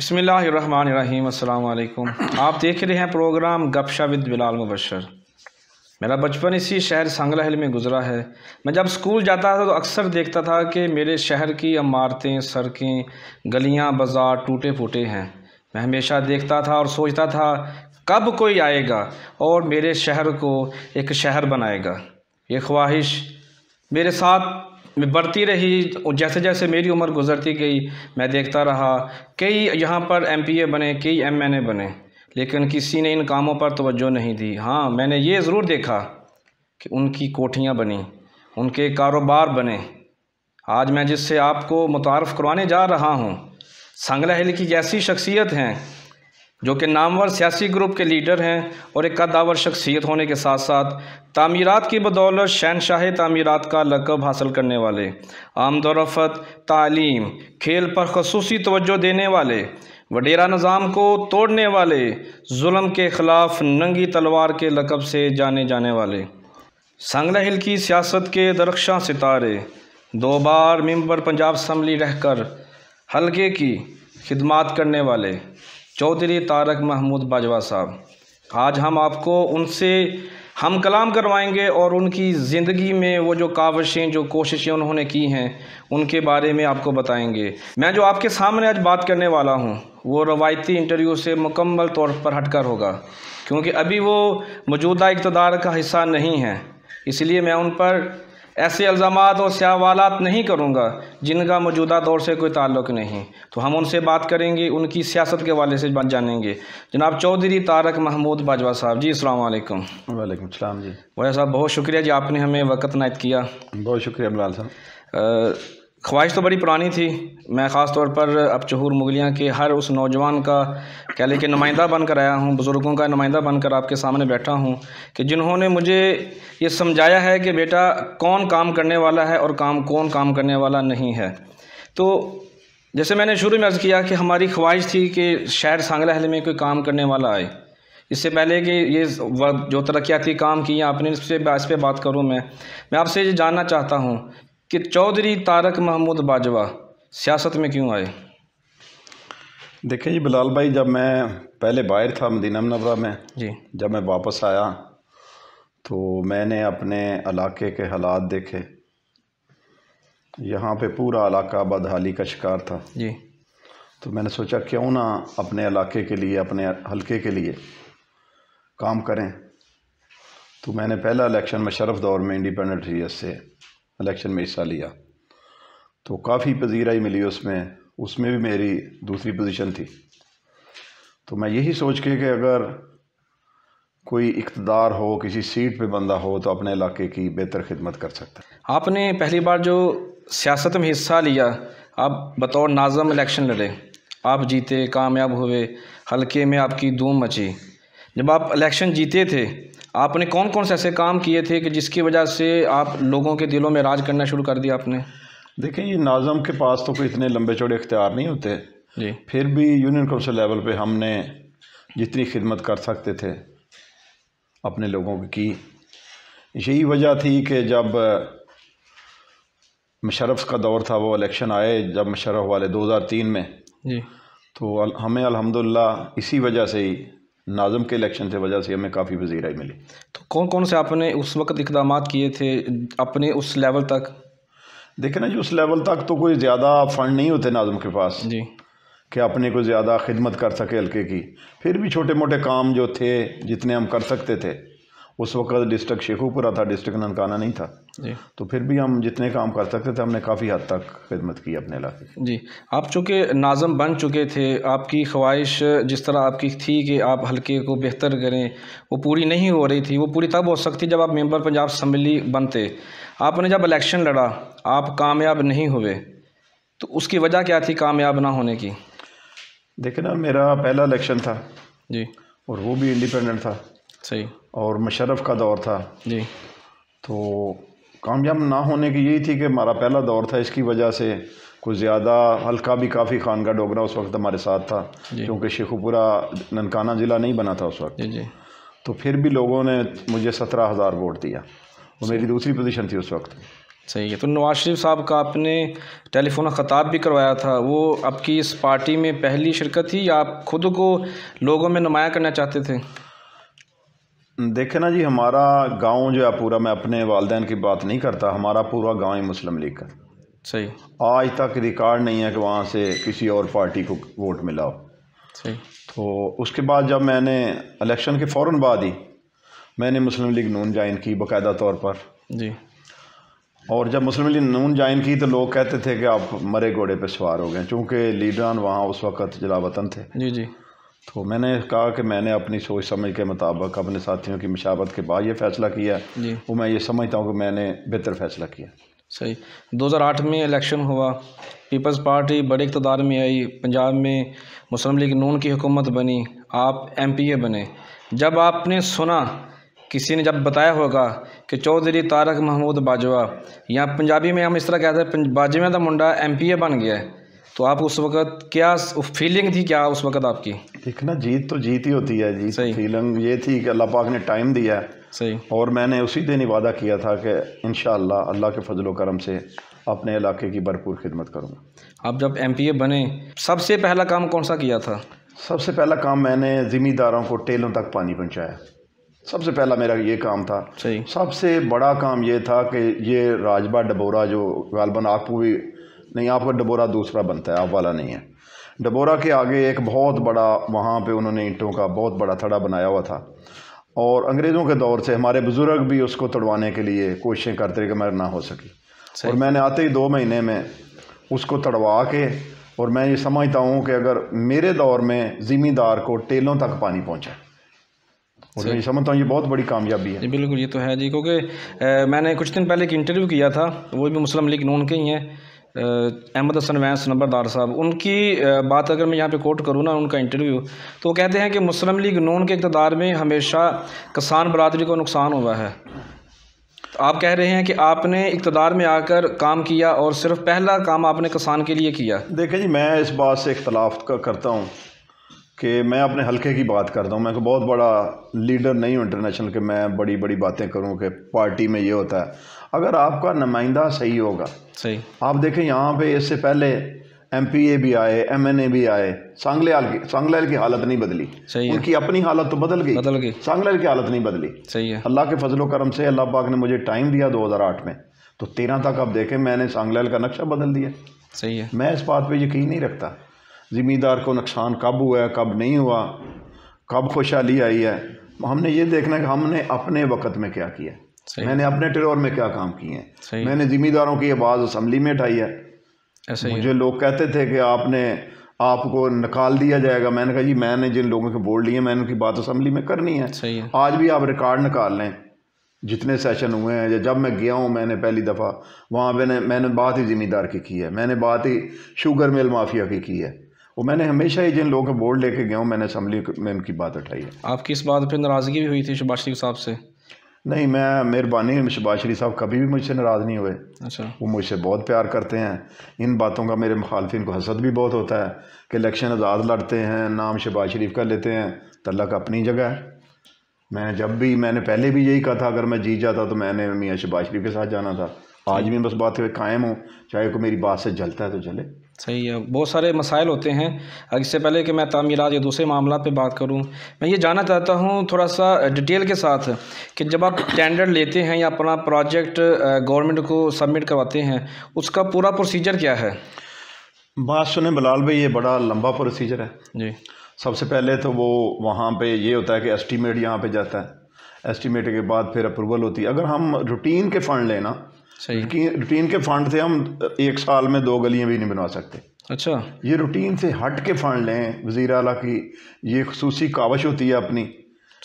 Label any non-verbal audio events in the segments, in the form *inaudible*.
अस्सलाम वालेकुम आप देख रहे हैं प्रोग्राम गपशा विद बिलाल मुबशर मेरा बचपन इसी शहर हिल में गुजरा है मैं जब स्कूल जाता था तो अक्सर देखता था कि मेरे शहर की इमारतें सड़कें गलियां बाजार टूटे फूटे हैं मैं हमेशा देखता था और सोचता था कब कोई आएगा और मेरे शहर को एक शहर बनाएगा ये ख्वाहिश मेरे साथ बढ़ती रही जैसे जैसे मेरी उम्र गुजरती गई मैं देखता रहा कई यहाँ पर एमपीए बने कई एमएनए बने लेकिन किसी ने इन कामों पर तोज्जो नहीं दी हाँ मैंने ये ज़रूर देखा कि उनकी कोठियाँ बनी उनके कारोबार बने आज मैं जिससे आपको मुतारफ़ करवाने जा रहा हूँ संगला हिल की जैसी शख्सियत हैं जो कि नामवर सियासी ग्रुप के लीडर हैं और एक कदावर शख्सियत होने के साथ साथ तामीरत की बदौलत शहनशाह तामीरत का लकब हासिल करने वाले आमदोरफत तालीम खेल पर खसूस तोज्जो देने वाले वडेरा निज़ाम को तोड़ने वाले जुल्म के ख़िलाफ़ नंगी तलवार के लकब से जाने जाने वाले सांगला हिल की सियासत के दरख्शा सितारे दो बार मंबर पंजाब असम्बली रहकर हल्के की खिदमत करने वाले चौधरी तारक महमूद बाजवा साहब आज हम आपको उनसे हम कलाम करवाएंगे और उनकी ज़िंदगी में वो जो काविशें जो कोशिशें उन्होंने की हैं उनके बारे में आपको बताएंगे मैं जो आपके सामने आज बात करने वाला हूँ वो रवायती इंटरव्यू से मुकम्मल तौर पर हटकर होगा क्योंकि अभी वो मौजूदा इकतदार का हिस्सा नहीं है इसलिए मैं उन पर ऐसे इल्ज़ाम और स्यावालात नहीं करूँगा जिनका मौजूदा दौर से कोई ताल्लुक़ नहीं तो हम उनसे बात करेंगे उनकी सियासत के वाले से बात जानेंगे जनाब चौधरी तारक महमूद बाजवा साहब जी अस्सलाम वालेकुम जी वैसा साहब बहुत शुक्रिया जी आपने हमें वक्त नायत किया बहुत शुक्रिया बिलाल साहब ख्वाहिश तो बड़ी पुरानी थी मैं ख़ास तौर पर अब चहूर मुगलियाँ के हर उस नौजवान का कह लें कि नुमाइंदा बन कर आया हूँ बुज़ुर्गों का नुमाइंदा बनकर आपके सामने बैठा हूँ कि जिन्होंने मुझे ये समझाया है कि बेटा कौन काम करने वाला है और काम कौन काम करने वाला नहीं है तो जैसे मैंने शुरू में अर्ज़ किया कि हमारी ख्वाहिश थी कि शहर सांगला हल में कोई काम करने वाला आए इससे पहले कि ये जो तरक्याती काम किए आपने इस पर इस पर बात करूँ मैं मैं आपसे ये जानना चाहता हूँ कि चौधरी तारक महमूद बाजवा सियासत में क्यों आए देखिए जी बिलाल भाई जब मैं पहले बाहर था मदीना मनवरा में जी जब मैं वापस आया तो मैंने अपने इलाके के हालात देखे यहाँ पे पूरा इलाका बदहाली का शिकार था जी तो मैंने सोचा क्यों ना अपने इलाके के लिए अपने हलके के लिए काम करें तो मैंने पहला इलेक्शन मशरफ दौर में इंडिपेंडेंट रियस से इलेक्शन में हिस्सा लिया तो काफ़ी पजीराई मिली उसमें उसमें भी मेरी दूसरी पोजीशन थी तो मैं यही सोच के कि अगर कोई इकतदार हो किसी सीट पे बंदा हो तो अपने इलाके की बेहतर खिदमत कर सकता है आपने पहली बार जो सियासत में हिस्सा लिया आप बतौर नाजम इलेक्शन लड़े आप जीते कामयाब हुए हल्के में आपकी धूम मची जब आप इलेक्शन जीते थे आपने कौन कौन से ऐसे काम किए थे कि जिसकी वजह से आप लोगों के दिलों में राज करना शुरू कर दिया आपने देखें ये नाज़म के पास तो कोई इतने लंबे चौड़े इख्तियार नहीं होते जी फिर भी यूनियन काउंसिल लेवल पे हमने जितनी खिदमत कर सकते थे अपने लोगों की यही वजह थी कि जब मशरफ़ का दौर था वो इलेक्शन आए जब मशरफ़ वाले 2003 में जी तो हमें अल्हम्दुलिल्लाह इसी वजह से ही नाजम के इलेक्शन से वजह से हमें काफ़ी पजीराई मिली तो कौन कौन से आपने उस वक्त इकदाम किए थे अपने उस लेवल तक देखे ना जी उस लेवल तक तो कोई ज़्यादा फ़ंड नहीं होते नाजम के पास जी कि अपने को ज़्यादा खिदमत कर सके हल्के की फिर भी छोटे मोटे काम जो थे जितने हम कर सकते थे उस वक्त डिस्ट्रिक्ट तो शेखुपुरा था डिस्ट्रिक्ट ननकाना नहीं था जी तो फिर भी हम जितने काम कर सकते थे हमने काफ़ी हद तक खिदमत की अपने इलाके की जी आप चूँकि नाजम बन चुके थे आपकी ख्वाहिश जिस तरह आपकी थी कि आप हल्के को बेहतर करें वो पूरी नहीं हो रही थी वो पूरी तब हो सकती जब आप मेम्बर पंजाब असम्बली बनते आपने जब इलेक्शन लड़ा आप कामयाब नहीं हुए तो उसकी वजह क्या थी कामयाब ना होने की देखे ना मेरा पहला इलेक्शन था जी और वो भी इंडिपेंडेंट था सही और मशरफ का दौर था जी तो कामयाब ना होने की यही थी कि हमारा पहला दौर था इसकी वजह से कुछ ज़्यादा हल्का भी काफ़ी खान का डोगरा उस वक्त हमारे साथ था क्योंकि शेखुपुरा ननकाना ज़िला नहीं बना था उस वक्त जी, जी। तो फिर भी लोगों ने मुझे सत्रह हज़ार वोट दिया वो मेरी दूसरी पोजीशन थी उस वक्त सही है तो नवाज शरीफ साहब का आपने टेलीफोन ख़ताब भी करवाया था वो आपकी इस पार्टी में पहली शिरकत थी या आप खुद को लोगों में नुमाया करना चाहते थे देखे ना जी हमारा गांव जो है पूरा मैं अपने वालदेन की बात नहीं करता हमारा पूरा गांव ही मुस्लिम लीग का सही आज तक रिकॉर्ड नहीं है कि वहाँ से किसी और पार्टी को वोट मिला हो सही तो उसके बाद जब मैंने इलेक्शन के फ़ौर बाद ही मैंने मुस्लिम लीग नून ज्वाइन की बाकायदा तौर पर जी और जब मुस्लिम लीग नून ज्वाइन की तो लोग कहते थे कि आप मरे घोड़े पर सवार हो गए चूँकि लीडरान वहाँ उस वक़्त वतन थे जी जी तो मैंने कहा कि मैंने अपनी सोच समझ के मुताबिक अपने साथियों की मशावत के बाद ये फ़ैसला किया वो मैं ये समझता हूँ कि मैंने बेहतर फ़ैसला किया सही 2008 में इलेक्शन हुआ पीपल्स पार्टी बड़े इकतदार में आई पंजाब में मुस्लिम लीग नून की हुकूमत बनी आप एम पी ए बने जब आपने सुना किसी ने जब बताया होगा कि चौधरी तारक महमूद बाजवा या पंजाबी में हम इस तरह कहते हैं बाजवा का तो मुंडा एम पी ए बन गया है तो आप उस वक्त क्या फीलिंग थी क्या उस वक्त आपकी देखना जीत तो जीत ही होती है जी सही फीलिंग ये थी कि अल्लाह पाक ने टाइम दिया है सही और मैंने उसी दिन ही वादा किया था कि इन अल्लाह के फजलो करम से अपने इलाके की भरपूर खिदमत करूँगा आप जब एम पी ए बने सबसे पहला काम कौन सा किया था सबसे पहला काम मैंने ज़िम्मेदारों को टेलों तक पानी पहुँचाया सबसे पहला मेरा ये काम था सबसे बड़ा काम ये था कि ये राजबा डबोरा जो गालबन आपको भी नहीं आपका डबोरा दूसरा बनता है आप वाला नहीं है डबोरा के आगे एक बहुत बड़ा वहाँ पे उन्होंने ईंटों का बहुत बड़ा थड़ा बनाया हुआ था और अंग्रेज़ों के दौर से हमारे बुज़ुर्ग भी उसको तड़वाने के लिए कोशिशें करते कि मैं ना हो सकी और मैंने आते ही दो महीने में उसको तड़वा के और मैं ये समझता हूँ कि अगर मेरे दौर में ज़िमीदार को टेलों तक पानी पहुँचा मैं समझता हूँ ये बहुत बड़ी कामयाबी है जी बिल्कुल ये तो है जी क्योंकि मैंने कुछ दिन पहले एक इंटरव्यू किया था वो भी मुस्लिम लीग नून के ही हैं अहमद हसन वैंस नंबरदार साहब उनकी बात अगर मैं यहाँ पे कोट करूँ ना उनका इंटरव्यू तो कहते हैं कि मुस्लिम लीग नून के इकतदार में हमेशा किसान बरदरी को नुकसान हुआ है तो आप कह रहे हैं कि आपने इकतदार में आकर काम किया और सिर्फ पहला काम आपने किसान के लिए किया देखिए जी मैं इस बात से इख्तलाफ करता हूँ कि मैं अपने हलके की बात करता हूँ मैं को बहुत बड़ा लीडर नहीं हूँ इंटरनेशनल के मैं बड़ी बड़ी बातें करूँ कि पार्टी में ये होता है अगर आपका नुमाइंदा सही होगा सही आप देखें यहाँ पे इससे पहले एम पी ए भी आए एम एन ए भी आए सांगलेयाल की सांगलेयाल की हालत नहीं बदली सही उनकी अपनी हालत तो बदल गई बदल गई सांगलेयाल की हालत नहीं बदली सही है अल्लाह के फजलो करम से अल्लाह पाक ने मुझे टाइम दिया आठ में तो तेरह तक आप देखें मैंने सांगलेयाल का नक्शा बदल दिया सही है मैं इस बात पर यकीन नहीं रखता ज़िम्मेदार को नुकसान कब हुआ है कब नहीं हुआ कब खुशहाली आई है हमने ये देखना है कि हमने अपने वक्त में क्या किया मैंने अपने टेरोर में क्या काम किए हैं मैंने ज़िम्मेदारों की आवाज़ असम्बली में उठाई है मुझे लोग कहते थे कि आपने आपको निकाल दिया जाएगा मैंने कहा जी मैंने जिन लोगों के बोल लिए मैंने उनकी बात असम्बली में करनी है।, है आज भी आप रिकॉर्ड निकाल लें जितने सेशन हुए हैं या जब मैं गया हूँ मैंने पहली दफ़ा वहाँ मैंने मैंने बात ही ज़िम्मेदार की की है मैंने बात ही शुगर मिल माफिया की की है वो मैंने हमेशा ही जिन लोगों के बोर्ड लेके गया हूँ मैंने असम्बली में उनकी बात उठाई है आपकी इस बात पर नाराज़गी भी हुई थी शबाज शरीफ साहब से नहीं मैं मेहरबानी शबाज शरीफ साहब कभी भी मुझसे नाराज़ नहीं हुए अच्छा वो मुझसे बहुत प्यार करते हैं इन बातों का मेरे मुखालफिन को हसद भी बहुत होता है कि इलेक्शन आज़ाद लड़ते हैं नाम शबाज शरीफ का लेते हैं तो का अपनी जगह है मैं जब भी मैंने पहले भी यही कहा था अगर मैं जीत जाता तो मैंने मियाँ शबाज शरीफ के साथ जाना था आज भी बस बात कायम हूँ चाहे को मेरी बात से जलता है तो चले सही है बहुत सारे मसाइल होते हैं इससे पहले कि मैं तामीरात या दूसरे मामला पे बात करूं मैं ये जानना चाहता हूं थोड़ा सा डिटेल के साथ कि जब आप टेंडर लेते हैं या अपना प्रोजेक्ट गवर्नमेंट को सबमिट करवाते हैं उसका पूरा प्रोसीजर क्या है बात सुने बलाल भाई ये बड़ा लंबा प्रोसीजर है जी सबसे पहले तो वो वहाँ पर ये होता है कि एस्टीमेट यहाँ पर जाता है एस्टिमेट के बाद फिर अप्रूवल होती है अगर हम रूटीन के फ़ंड लेना सही रूटीन के फंड से हम एक साल में दो गलियाँ भी नहीं बनवा सकते अच्छा ये रूटीन से हट के फंड लें वजीर अला की ये खसूसी कावश होती है अपनी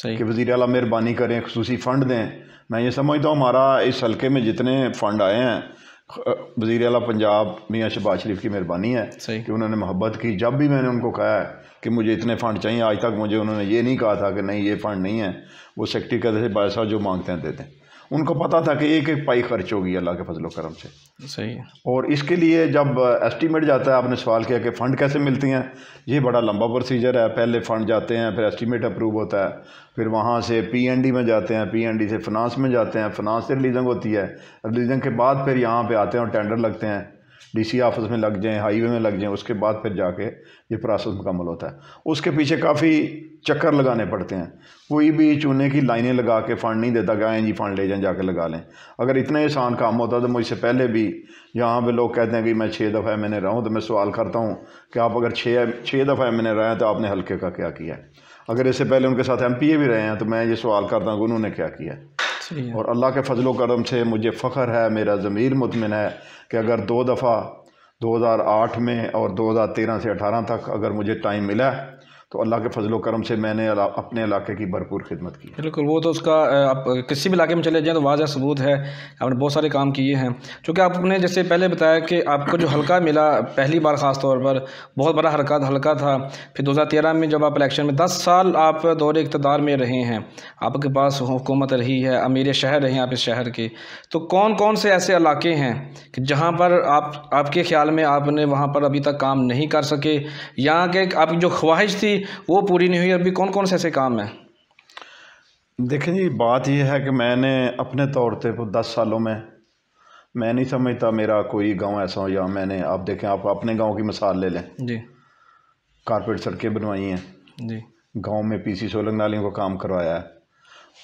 सही कि वजीर अला मेहरबानी करें खसूसी फ़ंड दें मैं ये समझता हूँ हमारा इस हल्के में जितने फ़ंड आए हैं वजीर अला पंजाब मियाँ शबाज शरीफ की मेहरबानी है कि उन्होंने मोहब्बत की जब भी मैंने उनको कहा है कि मुझे इतने फ़ंड चाहिए आज तक मुझे उन्होंने ये नहीं कहा था कि नहीं ये फ़ंड नहीं है वो सेक्रेटरी कहते थे बादशाह जो मांगते हैं देते हैं उनको पता था कि एक एक पाई खर्च होगी अल्लाह के फजलो करम से सही है और इसके लिए जब एस्टीमेट जाता है आपने सवाल किया कि फ़ंड कैसे मिलती हैं ये बड़ा लंबा प्रोसीजर है पहले फ़ंड जाते हैं फिर एस्टीमेट अप्रूव होता है फिर वहाँ से पीएनडी में जाते हैं पीएनडी से फिनांस में जाते हैं फिनांस से रिलीजिंग होती है रिलीजिंग के बाद फिर यहाँ पर आते हैं और टेंडर लगते हैं डीसी ऑफिस में लग जाएं हाईवे में लग जाएं उसके बाद फिर जाके ये प्रोसेस मुकम्मल होता है उसके पीछे काफ़ी चक्कर लगाने पड़ते हैं कोई भी चूने की लाइनें लगा के फ़ंड नहीं देता कि हाँ जी फ़ंड ले जाएँ जाके लगा लें अगर इतना आसान काम होता तो मुझसे पहले भी यहाँ पे लोग कहते हैं कि मैं छः दफ़ा मैंने रहा हूँ तो मैं सवाल करता हूँ कि आप अगर छः छः दफ़ा मैंने रहा हैं तो आपने हल्के का क्या किया है अगर इससे पहले उनके साथ एम भी रहे हैं तो मैं ये सवाल करता हूँ कि उन्होंने क्या किया है और अल्लाह के फजलो करम से मुझे फ़ख्र है मेरा ज़मीर मुतमिन है कि अगर दो दफ़ा 2008 में और 2013 से 18 तक अगर मुझे टाइम मिला तो अल्लाह के फजलो करम से मैंने अपने इलाके की भरपूर खिदमत की बिल्कुल वो तो उसका आप किसी भी इलाके में चले जाएँ तो वाजह सबूत है आपने बहुत सारे काम किए हैं चूँकि आपने जैसे पहले बताया कि आपको जो हल्का मिला पहली बार ख़ास तौर पर बहुत बड़ा हल्का हल्का था फिर दो हज़ार तेरह में जब आप इलेक्शन में दस साल आप दौरे इकतदार में रहे हैं आपके पास हुकूमत रही है अमीर शहर रहे हैं आप इस शहर के तो कौन कौन से ऐसे इलाके हैं कि जहाँ पर आप आपके ख्याल में आपने वहाँ पर अभी तक काम नहीं कर सके यहाँ के आपकी जो ख्वाहिश थी वो पूरी नहीं हुई अभी कौन कौन से ऐसे काम हैं देखिए जी बात यह है कि मैंने अपने तौर पर दस सालों में मैं नहीं समझता मेरा कोई गांव ऐसा हो या मैंने आप देखें आप अपने गांव की मिसाल ले लें जी कारपेट सड़कें बनवाई हैं जी गांव में पीसी सोलंग नालियों का काम करवाया है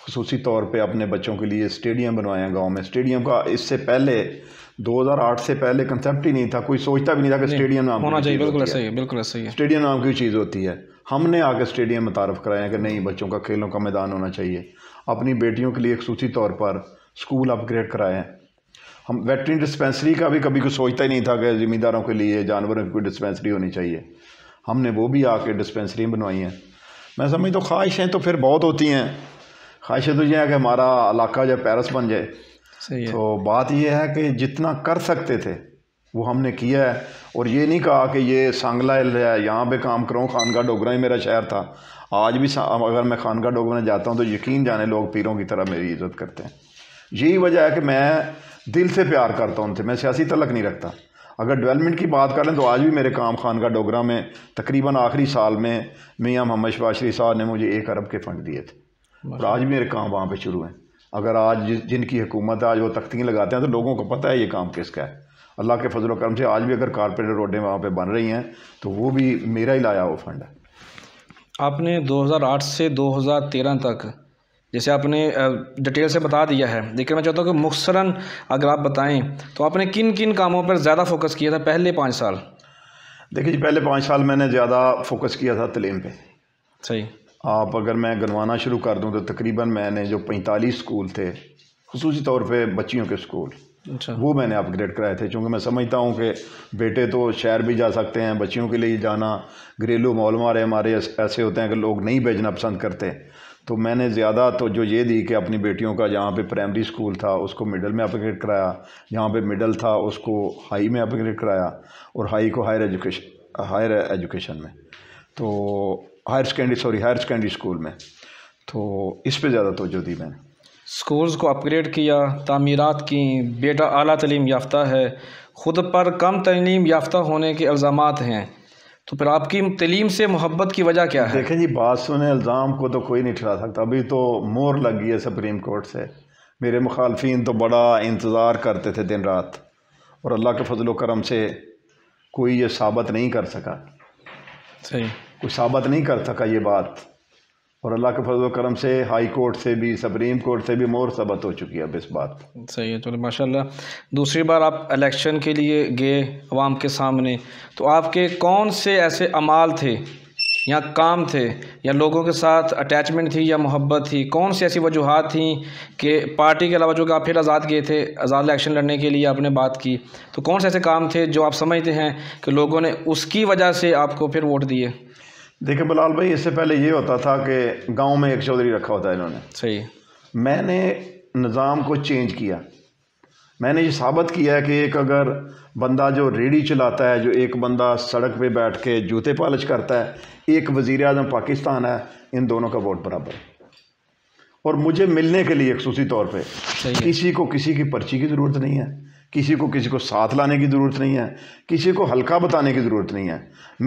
खसूसी तौर पे अपने बच्चों के लिए स्टेडियम बनवाए हैं गांव में स्टेडियम का इससे पहले 2008 से पहले कंसेप्ट ही नहीं था कोई सोचता भी नहीं था कि स्टेडियम नाम होना चाहिए बिल्कुल सही है बिल्कुल सही है स्टेडियम नाम की चीज़ होती है हमने आके स्टेडियम में तारफ़ कराया कि नहीं बच्चों का खेलों का मैदान होना चाहिए अपनी बेटियों के लिए खसूसी तौर पर स्कूल अपग्रेड कराया हम वेटरी डिस्पेंसरी का भी कभी कुछ सोचता ही नहीं था कि ज़िम्मेदारों के लिए जानवरों की कोई डिस्पेंसरी होनी चाहिए हमने वो भी आके डिस्पेंसरी बनवाई हैं मैं समझ तो ख्वाहिशें तो फिर बहुत होती हैं ख्वाहिशें तो ये हैं कि हमारा इलाका जब पैरस बन जाए तो बात यह है कि जितना कर सकते थे वो हमने किया है और ये नहीं कहा कि ये सांगला है यहाँ पे काम करूँ खानका डोगरा ही मेरा शहर था आज भी अगर मैं खानगा डोगरा जाता हूँ तो यकीन जाने लोग पीरों की तरह मेरी इज्जत करते हैं यही वजह है कि मैं दिल से प्यार करता हूँ उनसे मैं सियासी तलक नहीं रखता अगर डेवलपमेंट की बात करें तो आज भी मेरे काम खान का डोगरा में तकरीबन आखिरी साल में मियाँ मोहम्मद शबाशरी साहब ने मुझे एक अरब के फंड दिए थे और आज भी मेरे काम वहाँ पर शुरू हैं अगर आज जिनकी हुकूमत है आज वो तख्तियाँ लगाते हैं तो लोगों को पता है ये काम किसका है अल्लाह के फजल करम से आज भी अगर कारपेटर रोडें वहाँ पर बन रही हैं तो वो भी मेरा ही लाया वो फंड है आपने 2008 से 2013 तक जैसे आपने डिटेल से बता दिया है लेकिन मैं चाहता हूँ कि मुखसरन अगर आप बताएं तो आपने किन किन कामों पर ज़्यादा फोकस किया था पहले पाँच साल देखिए जी पहले पाँच साल मैंने ज़्यादा फोकस किया था तलीम पे सही आप अगर मैं गनवाना शुरू कर दूँ तो तकरीबन मैंने जो पैंतालीस स्कूल थे खसूसी तौर पर बच्चियों के स्कूल अच्छा वो मैंने अपग्रेड कराए थे क्योंकि मैं समझता हूँ कि बेटे तो शहर भी जा सकते हैं बच्चियों के लिए जाना घरेलू माहौल हमारे हमारे ऐसे होते हैं कि लोग नहीं भेजना पसंद करते तो मैंने ज़्यादा तो जो ये दी कि अपनी बेटियों का जहाँ पे प्राइमरी स्कूल था उसको मिडल में अपग्रेड कराया जहाँ पे मिडल था उसको हाई में अपग्रेड कराया और हाई को हायर एजुकेशन हायर एजुकेशन में तो higher secondary sorry higher secondary school में तो इस पर ज़्यादा तोजो दी मैंने स्कूल्स को अपग्रेड किया तमीरत की बेटा अली तलीम याफ़्ता है ख़ुद पर कम तलीम याफ़्ता होने के इल्ज़ाम हैं तो फिर आपकी तलीम से मोहब्बत की वजह क्या है देखें जी बात सुने इल्ज़ाम को तो कोई नहीं ठहरा सकता अभी तो मोर लग गई है सुप्रीम कोर्ट से मेरे मुखालफी तो बड़ा इंतज़ार करते थे दिन रात और अल्लाह के फजल करम से कोई ये साबित नहीं कर सका सही कोई साबित नहीं कर सका ये बात और अल्लाह के फजल करम से हाई कोर्ट से भी सुप्रीम कोर्ट से भी मोर सबत हो चुकी है अब इस बात सही है चलो तो माशाल्लाह दूसरी बार आप इलेक्शन के लिए गए अवाम के सामने तो आपके कौन से ऐसे अमाल थे या काम थे या लोगों के साथ अटैचमेंट थी या मोहब्बत थी कौन सी ऐसी वजूहत थी कि पार्टी के अलावा जो कि आप फिर आज़ाद गए थे आज़ाद इलेक्शन लड़ने के लिए आपने बात की तो कौन से ऐसे काम थे जो आप समझते हैं कि लोगों ने उसकी वजह से आपको फिर वोट दिए देखिए बलाल भाई इससे पहले ये होता था कि गांव में एक चौधरी रखा होता है इन्होंने सही मैंने निज़ाम को चेंज किया मैंने ये साबित किया है कि एक अगर बंदा जो रेडी चलाता है जो एक बंदा सड़क पे बैठ के जूते पालिश करता है एक वज़ी अजम पाकिस्तान है इन दोनों का वोट बराबर और मुझे मिलने के लिए खसूसी तौर पर किसी को किसी की पर्ची की ज़रूरत नहीं है किसी को किसी को साथ लाने की ज़रूरत नहीं है किसी को हल्का बताने की ज़रूरत नहीं है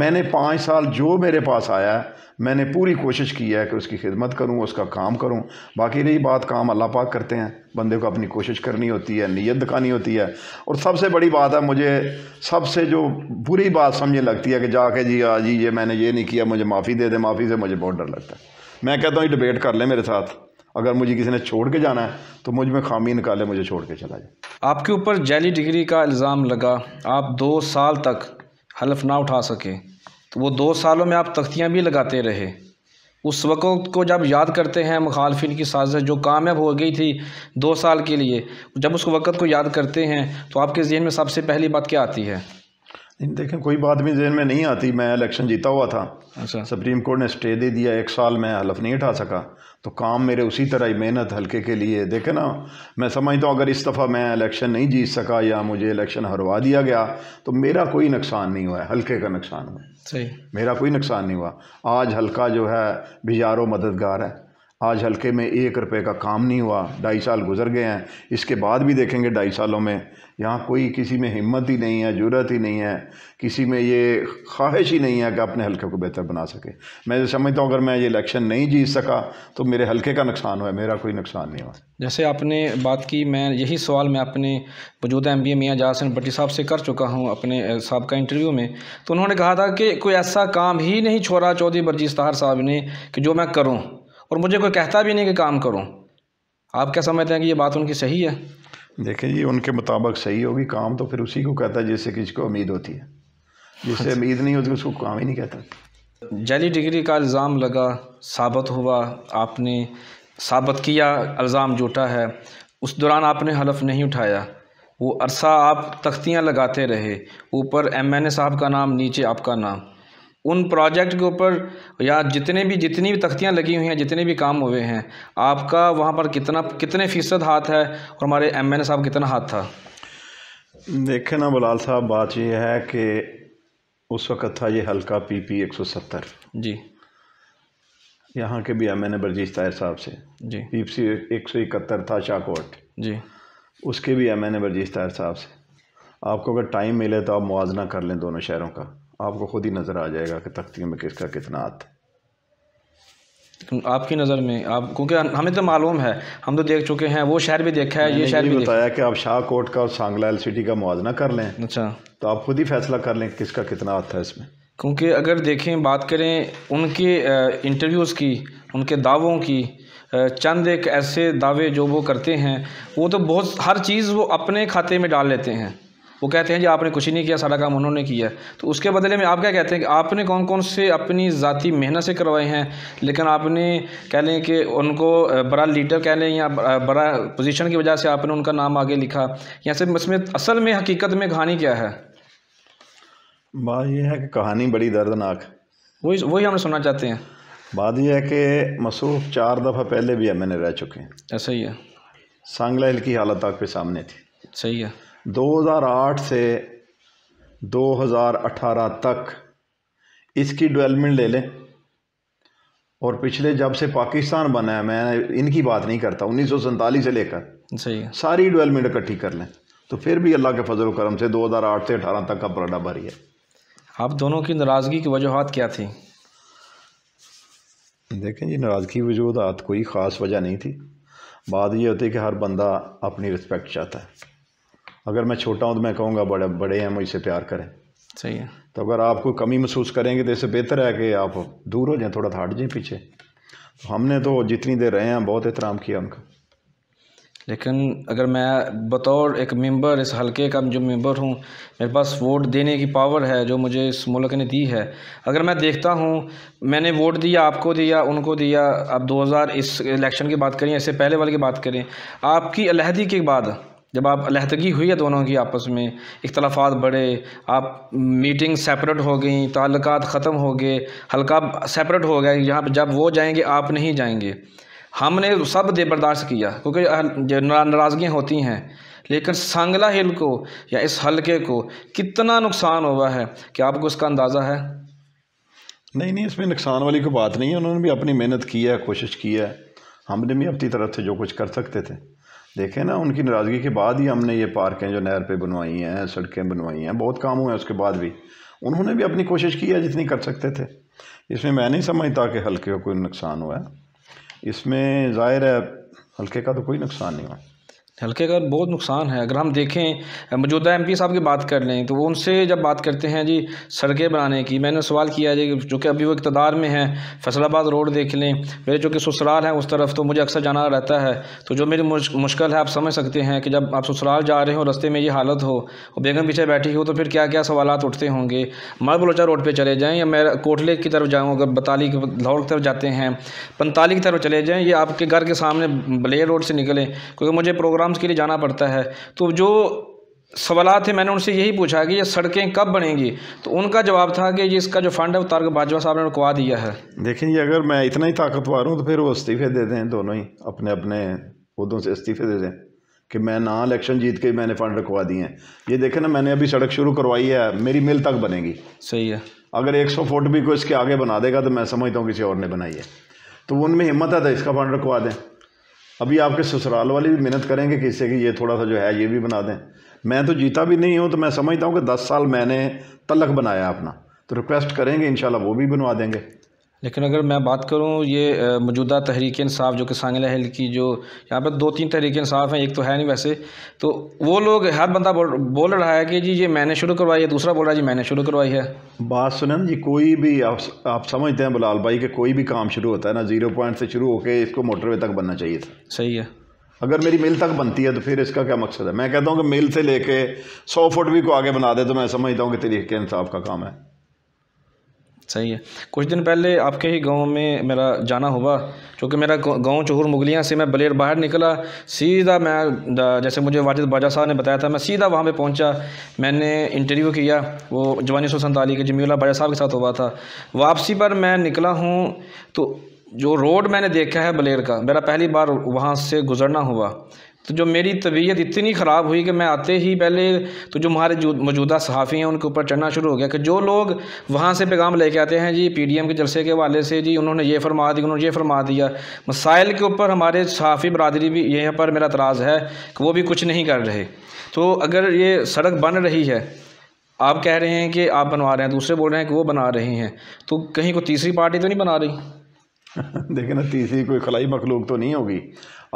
मैंने पाँच साल जो मेरे पास आया है मैंने पूरी कोशिश की है कि उसकी खिदमत करूं उसका काम करूं बाकी रही बात काम अल्लाह पाक करते हैं बंदे को अपनी कोशिश करनी होती है नीयत दिखानी होती है और सबसे बड़ी बात है मुझे सबसे जो बुरी बात समझ लगती है कि जाके जी आ हाँ जी ये मैंने ये नहीं किया मुझे माफ़ी दे दे माफ़ी से मुझे बहुत डर लगता है मैं कहता हूँ डिबेट कर लें मेरे साथ अगर मुझे किसी ने छोड़ के जाना है तो मुझ में खामी निकाले मुझे छोड़ के चला जाए आपके ऊपर जैली डिग्री का इल्ज़ाम लगा आप दो साल तक हलफ ना उठा सके तो वो दो सालों में आप तख्तियाँ भी लगाते रहे उस वक़्त को जब याद करते हैं मुखालफिन की साजिश जो कामयाब हो गई थी दो साल के लिए जब उस वक़्त को याद करते हैं तो आपके जहन में सबसे पहली बात क्या आती है देखें कोई बात भी जहन में नहीं आती मैं इलेक्शन जीता हुआ था अच्छा। सुप्रीम कोर्ट ने स्टे दे दिया एक साल मैं हलफ नहीं उठा सका तो काम मेरे उसी तरह ही मेहनत हल्के के लिए देखे ना मैं समझता हूँ अगर इस दफ़ा मैं इलेक्शन नहीं जीत सका या मुझे इलेक्शन हरवा दिया गया तो मेरा कोई नुकसान नहीं हुआ है हल्के का नुकसान हुआ सही मेरा कोई नुकसान नहीं हुआ आज हल्का जो है बिजारो मददगार है आज हल्के में एक रुपए का काम नहीं हुआ ढाई साल गुजर गए हैं इसके बाद भी देखेंगे ढाई सालों में यहाँ कोई किसी में हिम्मत ही नहीं है जरूरत ही नहीं है किसी में ये ख्वाहिश ही नहीं है कि अपने हल्के को बेहतर बना सके मैं ये समझता हूँ अगर मैं ये इलेक्शन नहीं जीत सका तो मेरे हल्के का नुकसान हुआ मेरा कोई नुकसान नहीं हुआ जैसे आपने बात की मैं यही सवाल मैं अपने मौजूदा एम बी ए मियाँ जासन भट्टी साहब से कर चुका हूँ अपने साहब का इंटरव्यू में तो उन्होंने कहा था कि कोई ऐसा काम ही नहीं छोड़ा चौधरी बर्जी साहब ने कि जो मैं करूँ और मुझे कोई कहता भी नहीं कि काम करो आप क्या समझते हैं कि ये बात उनकी सही है देखें जी उनके मुताबिक सही होगी काम तो फिर उसी को कहता है जिससे किसी को उम्मीद होती है जिससे अच्छा। उम्मीद नहीं होती उसको काम ही नहीं कहता जैली डिग्री का इल्ज़ाम लगा साबित हुआ आपने साबित किया इल्ज़ाम जुटा है उस दौरान आपने हलफ नहीं उठाया वो अरसा आप तख्तियाँ लगाते रहे ऊपर एम एन ए साहब का नाम नीचे आपका नाम उन प्रोजेक्ट के ऊपर या जितने भी जितनी भी तख्तियाँ लगी हुई हैं जितने भी काम हुए हैं आपका वहाँ पर कितना कितने फ़ीसद हाथ है और हमारे एम एन साहब कितना हाथ था देखे ना बुलाल साहब बात यह है कि उस वक़्त था ये हल्का पी पी एक सौ सत्तर जी यहाँ के भी M N A Barjees Tahir साहब से जी पी सी एक सौ इकहत्तर था शाहकोट जी उसके भी M N A Barjees Tahir साहब से आपको अगर टाइम मिले तो आप मुआजना कर लें दोनों शहरों का आपको खुद ही नज़र आ जाएगा कि तख्ती में किसका कितना हाथ है आपकी नज़र में आप क्योंकि हमें तो मालूम है हम तो देख चुके हैं वो शहर भी देखा है ये शहर भी बताया कि आप शाहकोट का और सांगला एल का मुआजना कर लें अच्छा तो आप खुद ही फैसला कर लें किसका कितना हाथ है इसमें क्योंकि अगर देखें बात करें उनके इंटरव्यूज़ की उनके दावों की चंद एक ऐसे दावे जो वो करते हैं वो तो बहुत हर चीज़ वो अपने खाते में डाल लेते हैं वो कहते हैं जी आपने कुछ ही नहीं किया सारा काम उन्होंने किया तो उसके बदले में आप क्या कहते हैं कि आपने कौन कौन से अपनी ज़ाती मेहनत से करवाए हैं लेकिन आपने कह लें कि उनको बड़ा लीडर कह लें या बड़ा पोजीशन की वजह से आपने उनका नाम आगे लिखा या सिर्फ इसमें असल में हकीकत में कहानी क्या है बात यह है कि कहानी बड़ी दर्दनाक वही वही हम सुनना चाहते हैं बात यह है कि मसरूफ़ चार दफ़ा पहले भी एम रह चुके हैं ऐसा ही है सांगला हिल की हालत आपके सामने थी सही है 2008 से 2018 तक इसकी डेवलपमेंट ले लें और पिछले जब से पाकिस्तान बना है मैं इनकी बात नहीं करता उन्नीस से लेकर सही सारी डेवलपमेंट इकट्ठी कर लें तो फिर भी अल्लाह के फजल करम से 2008 से 18 तक का बराडा भारी है आप दोनों की नाराज़गी की वजूहत क्या थी देखें जी नाराज़गी वजूहत कोई ख़ास वजह नहीं थी बात यह होती है कि हर बंदा अपनी रिस्पेक्ट चाहता है अगर मैं छोटा हूँ तो मैं कहूँगा बड़े बड़े हैं मुझसे प्यार करें सही है तो अगर आप कोई कमी महसूस करेंगे तो इससे बेहतर है कि आप दूर हो जाएं थोड़ा हट जाएं पीछे तो हमने तो जितनी देर रहे हैं बहुत एहतराम किया उनका लेकिन अगर मैं बतौर एक मेंबर इस हलके का जो मेंबर हूँ मेरे पास वोट देने की पावर है जो मुझे इस मुल्क ने दी है अगर मैं देखता हूँ मैंने वोट दिया आपको दिया उनको दिया अब 2000 इस इलेक्शन की बात करें इससे पहले वाले की बात करें आपकी अलहदी के बाद जब आप अलहदगी हुई है दोनों की आपस में इख्लाफात बढ़े आप मीटिंग सेपरेट हो गई ताल्लुक ख़त्म हो गए हल्का सेपरेट हो गया यहाँ पर जब वो जाएंगे आप नहीं जाएंगे हमने सब दे बर्दाश्त किया क्योंकि नाराज़गियाँ होती हैं लेकिन सांगला हिल को या इस हल्के को कितना नुकसान हुआ है कि आपको इसका अंदाज़ा है नहीं नहीं इसमें नुकसान वाली कोई बात नहीं है उन्होंने भी अपनी मेहनत की है कोशिश की है हमने भी अपनी तरफ से जो कुछ कर सकते थे देखें ना उनकी नाराज़गी के बाद ही हमने ये पार्कें जो नहर पे बनवाई हैं सड़कें बनवाई हैं बहुत काम हुए हैं उसके बाद भी उन्होंने भी अपनी कोशिश की है जितनी कर सकते थे इसमें मैं नहीं समझता कि हल्के को कोई नुकसान हुआ है इसमें ज़ाहिर है हल्के का तो कोई नुकसान नहीं हुआ हल्के का बहुत नुकसान है अगर हम देखें मौजूदा एमपी साहब की बात कर लें तो वो उनसे जब बात करते हैं जी सड़कें बनाने की मैंने सवाल किया जी जो कि अभी वो इकतदार में है फैसलाबाद रोड देख लें मेरे जो कि ससुराल हैं उस तरफ तो मुझे अक्सर जाना रहता है तो जो मेरी मुश्किल है आप समझ सकते हैं कि जब आप ससुराल जा रहे हो रस्ते में ये हालत हो और बेगम पीछे बैठी हो तो फिर क्या क्या सवाल उठते होंगे मर बलोचा रोड पर चले जाएँ या मेरा कोटले की तरफ जाऊँ अगर बताली लाहौर की तरफ जाते हैं पंताली की तरफ चले जाएँ या आपके घर के सामने बलेर रोड से निकलें क्योंकि मुझे प्रोग्राम प्रोग्राम्स के लिए जाना पड़ता है तो जो सवाल थे मैंने उनसे यही पूछा कि ये सड़कें कब बनेंगी तो उनका जवाब था कि ये इसका जो फंड है वो तारक बाजवा साहब ने रुकवा दिया है देखें ये अगर मैं इतना ही ताकतवर हूँ तो फिर वो इस्तीफे दे दें दोनों ही अपने अपने उदों से इस्तीफे दे दें कि मैं ना इलेक्शन जीत के मैंने फंड रखवा दिए हैं ये देखें ना मैंने अभी सड़क शुरू करवाई है मेरी मिल तक बनेगी सही है अगर एक सौ फुट भी कोई इसके आगे बना देगा तो मैं समझता हूँ किसी और ने बनाई है तो उनमें हिम्मत है तो इसका फंड रखवा दें अभी आपके ससुराल वाले भी मेहनत करेंगे कि इससे कि ये थोड़ा सा जो है ये भी बना दें मैं तो जीता भी नहीं हूँ तो मैं समझता हूँ कि दस साल मैंने तलक बनाया अपना तो रिक्वेस्ट करेंगे इन वो भी बनवा देंगे लेकिन अगर मैं बात करूं ये मौजूदा तहरीक इंसाफ जो कि सांगला हिल की जो यहाँ पर दो तीन तहरीक इंसाफ हैं एक तो है नहीं वैसे तो वो लोग हर बंदा बोल बोल रहा है कि जी ये मैंने शुरू करवाई है दूसरा बोल रहा है जी मैंने शुरू करवाई है बात सुने ना जी कोई भी आप आप समझते हैं बलाल भाई के कोई भी काम शुरू होता है ना ज़ीरो पॉइंट से शुरू होकर इसको मोटरवे तक बनना चाहिए था सही है अगर मेरी मिल तक बनती है तो फिर इसका क्या मकसद है मैं कहता हूँ कि मिल से लेके सौ फुट भी को आगे बना दे तो मैं समझता हूँ कि तरीके इंसाफ का काम है सही है कुछ दिन पहले आपके ही गांव में मेरा जाना हुआ क्योंकि मेरा गांव चहूर मुगलियाँ से मैं बलेर बाहर निकला सीधा मैं जैसे मुझे वाजिद बाजा साहब ने बताया था मैं सीधा वहाँ पे पहुँचा मैंने इंटरव्यू किया वो जवानी सौ संताली के जमीला बाजा साहब के साथ हुआ था वापसी पर मैं निकला हूँ तो जो रोड मैंने देखा है बलेर का मेरा पहली बार वहाँ से गुज़रना हुआ तो जो मेरी तबीयत इतनी ख़राब हुई कि मैं आते ही पहले तो जो हमारे मौजूदा सहाफ़ी हैं उनके ऊपर चढ़ना शुरू हो गया कि जो लोग वहाँ से पैगाम लेके आते हैं जी पी डी एम के जलसे के वाले से जी उन्होंने ये फरमा दी उन्होंने ये फरमा दिया मसाइल के ऊपर हमारे सहाफ़ी बरदरी भी यहाँ पर मेरा तराज़ है कि वो भी कुछ नहीं कर रहे तो अगर ये सड़क बन रही है आप कह रहे हैं कि आप बनवा रहे हैं दूसरे बोल रहे हैं कि वो बना रहे हैं तो कहीं को तीसरी पार्टी तो नहीं बना रही *laughs* देखे ना तीसरी कोई खलाई मखलूक तो नहीं होगी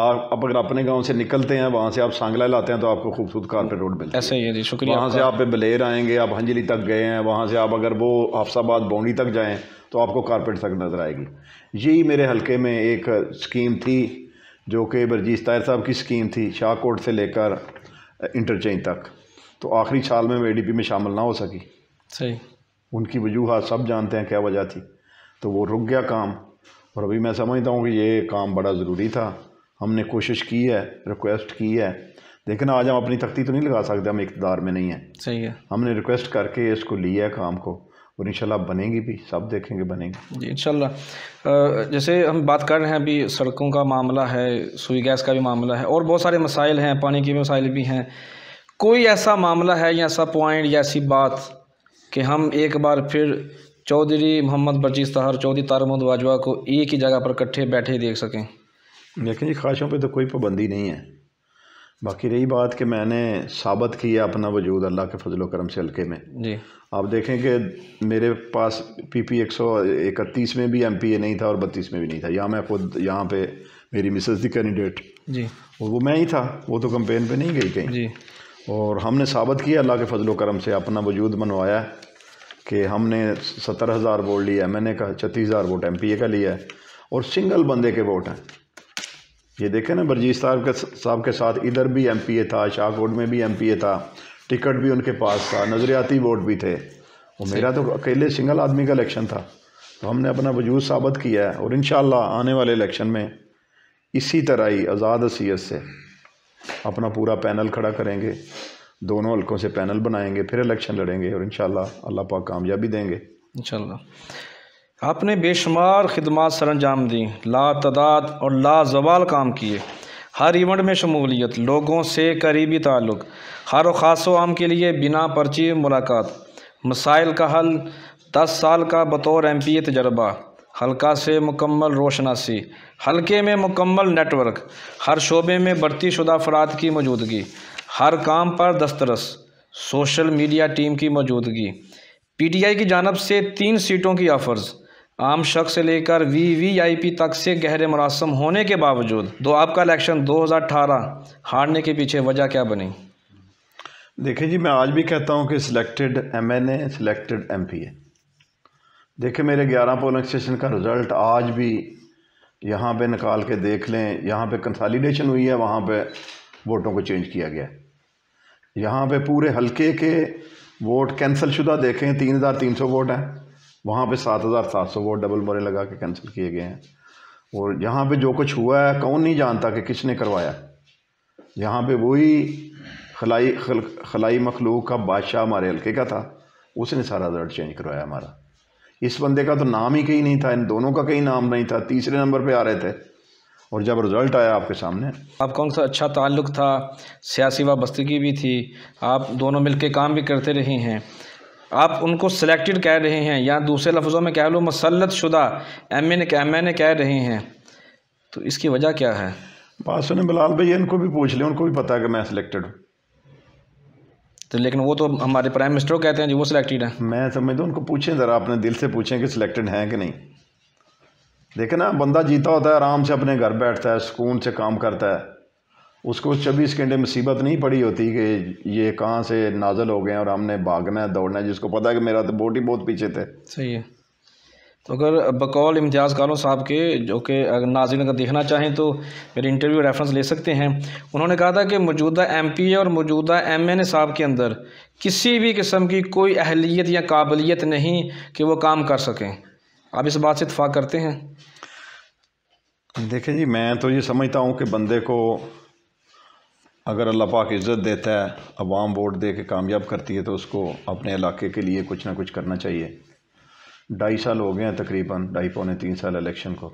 आप अब अगर अपने गांव से निकलते हैं वहाँ से आप सांगला लाते हैं तो आपको खूबसूरत कारपेट रोड मिलता है ऐसा ही है जी शुक्रिया वहाँ से आप बलेर आएंगे आप हंजली तक गए हैं वहाँ से आप अगर वो हाफसाबाद बौंडी तक जाएँ तो आपको कारपेट तक नज़र आएगी यही मेरे हल्के में एक स्कीम थी जो कि बरजीत तायर साहब की स्कीम थी शाहकोट से लेकर इंटरचेंज तक तो आखिरी साल में मैं ए में शामिल ना हो सकी सही उनकी वजूहत सब जानते हैं क्या वजह थी तो वो रुक गया काम और अभी मैं समझता हूँ कि ये काम बड़ा ज़रूरी था हमने कोशिश की है रिक्वेस्ट की है लेकिन आज हम अपनी तख्ती तो नहीं लगा सकते हम इकतदार में नहीं है सही है हमने रिक्वेस्ट करके इसको लिया है काम को और शाला बनेगी भी सब देखेंगे बनेगी जी इनशाला जैसे हम बात कर रहे हैं अभी सड़कों का मामला है सुई गैस का भी मामला है और बहुत सारे मसाइल हैं पानी के भी मसाइल भी हैं कोई ऐसा मामला है या ऐसा पॉइंट या ऐसी बात कि हम एक बार फिर चौधरी मोहम्मद बर्जी सहर चौधरी तार मोहम्मद वाजवा को एक ही जगह पर इकट्ठे बैठे देख सकें देखें जी ख्वाहिशों पर तो कोई पाबंदी नहीं है बाकी रही बात कि मैंने साबित किया अपना वजूद अल्लाह के फजलो करम से हल्के में जी आप देखें कि मेरे पास पी पी एक सौ इकतीस में भी एम पी ए नहीं था और बत्तीस में भी नहीं था यहाँ मैं खुद यहाँ पे मेरी मिसेज थी कैंडिडेट जी और वो मैं ही था वो तो कंपेन पे नहीं गई कहीं जी और हमने साबित किया अल्लाह के फजलो करम से अपना वजूद मनवाया कि हमने सत्तर हज़ार वोट लिया है मैंने कहा छत्तीस हज़ार वोट एम का लिया है और सिंगल बंदे के वोट हैं ये देखें ना बरजीत साहब के साहब के साथ इधर भी एम था शाहकोट में भी एम था टिकट भी उनके पास था नज़रियाती वोट भी थे और मेरा तो अकेले सिंगल आदमी का इलेक्शन था तो हमने अपना वजूद साबित किया है और इन आने वाले इलेक्शन में इसी तरह ही आज़ाद हसीियत से अपना पूरा पैनल खड़ा करेंगे दोनों हल्कों से पैनल बनाएंगे फिर इलेक्शन लड़ेंगे और इन अल्लाह पाक कामयाबी देंगे इन आपने बेशुमार खदमात सर अंजाम दी ला तदाद और लाजवाल काम किए हर इवेंट में शमूलियत लोगों से करीबी ताल्लुक हर खास आम के लिए बिना पर्ची मुलाकात मसाइल का हल दस साल का बतौर एम पी तजर्बा हल्का से मुकम्मल रोशनासी हल्के में मुकम्मल नेटवर्क हर शोबे में बढ़ती शुदा अफराद की मौजूदगी हर काम पर दस्तरस सोशल मीडिया टीम की मौजूदगी पीटीआई की जानब से तीन सीटों की ऑफर्स आम शख्स से लेकर वी वी आई पी तक से गहरे मुरासम होने के बावजूद दो आपका इलेक्शन 2018 हारने के पीछे वजह क्या बनी देखिए जी मैं आज भी कहता हूँ कि selected M N A selected M P A देखें मेरे ग्यारह पोलिंग स्टेशन का रिज़ल्ट आज भी यहाँ पे निकाल के देख लें यहाँ पे कंसालिडेशन हुई है वहाँ पर वोटों को चेंज किया गया है यहाँ पे पूरे हलके के वोट कैंसिल शुदा देखें तीन हज़ार तीन सौ वोट हैं वहाँ पे सात हज़ार सात सौ वोट डबल मोरे लगा के कैंसिल किए गए हैं और यहाँ पे जो कुछ हुआ है कौन नहीं जानता कि किसने करवाया यहाँ पे वही खलाई खल, खलाई मखलूक का बादशाह हमारे हल्के का था उसने सारा रिजल्ट चेंज करवाया हमारा इस बंदे का तो नाम ही कहीं नहीं था इन दोनों का कहीं नाम नहीं था तीसरे नंबर पर आ रहे थे और जब रिज़ल्ट आया आपके सामने आप कौन सा अच्छा ताल्लुक़ था सियासी वाबस्तगी भी थी आप दोनों मिलकर काम भी करते रहे हैं आप उनको सिलेक्टेड कह रहे हैं या दूसरे लफ्ज़ों में कह लो मसलत शुदा एम एन एम एन कह रहे हैं तो इसकी वजह क्या है बात सुने बिलाल भैया इनको भी पूछ लें उनको भी पता है कि मैं सिलेक्टेड हूँ तो लेकिन वो तो हमारे प्राइम मिनिस्टर को कहते हैं जी वो सिलेक्टेड हैं मैं समझता हूँ उनको पूछें ज़रा अपने दिल से पूछें कि सिलेक्टेड हैं कि नहीं देखे ना बंदा जीता होता है आराम से अपने घर बैठता है सुकून से काम करता है उसको चौबीस घंटे मुसीबत नहीं पड़ी होती कि ये कहाँ से नाजल हो गए और हमने भागना है दौड़ना है जिसको पता है कि मेरा तो बोट ही बहुत पीछे थे सही है तो अगर बकौल इम्तियाज़ कानू साहब के जो कि नाजिन अगर देखना चाहें तो मेरे इंटरव्यू रेफरेंस ले सकते हैं उन्होंने कहा था कि मौजूदा एम पी और मौजूदा एम एन ए साहब के अंदर किसी भी किस्म की कोई अहलियत या काबिलियत नहीं कि वो काम कर सकें आप इस बात से इतफाक़ करते हैं देखिए जी मैं तो ये समझता हूँ कि बंदे को अगर अल्लाह पाक इज़्ज़त देता है अवाम वोट दे के कामयाब करती है तो उसको अपने इलाके के लिए कुछ ना कुछ करना चाहिए ढाई साल हो गए हैं तकरीबन ढाई पौने तीन साल इलेक्शन को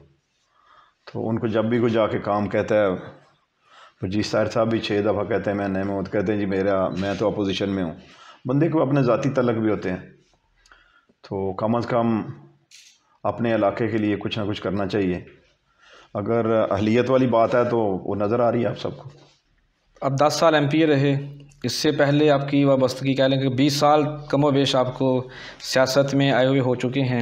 तो उनको जब भी कोई जाके काम कहता है वजीत तो साहिर साहब भी छः दफ़ा कहते हैं मैं नए मोद कहते हैं जी मेरा मैं तो अपोजिशन में हूँ बंदे को अपने ज़ाती तलक भी होते हैं तो कम अज़ कम अपने इलाके के लिए कुछ ना कुछ करना चाहिए अगर अहलियत वाली बात है तो वो नज़र आ रही है आप सबको अब दस साल एम रहे इससे पहले आपकी वाबस्तगी कह लें कि बीस साल कमो बेश आपको सियासत में आए हुए हो चुके हैं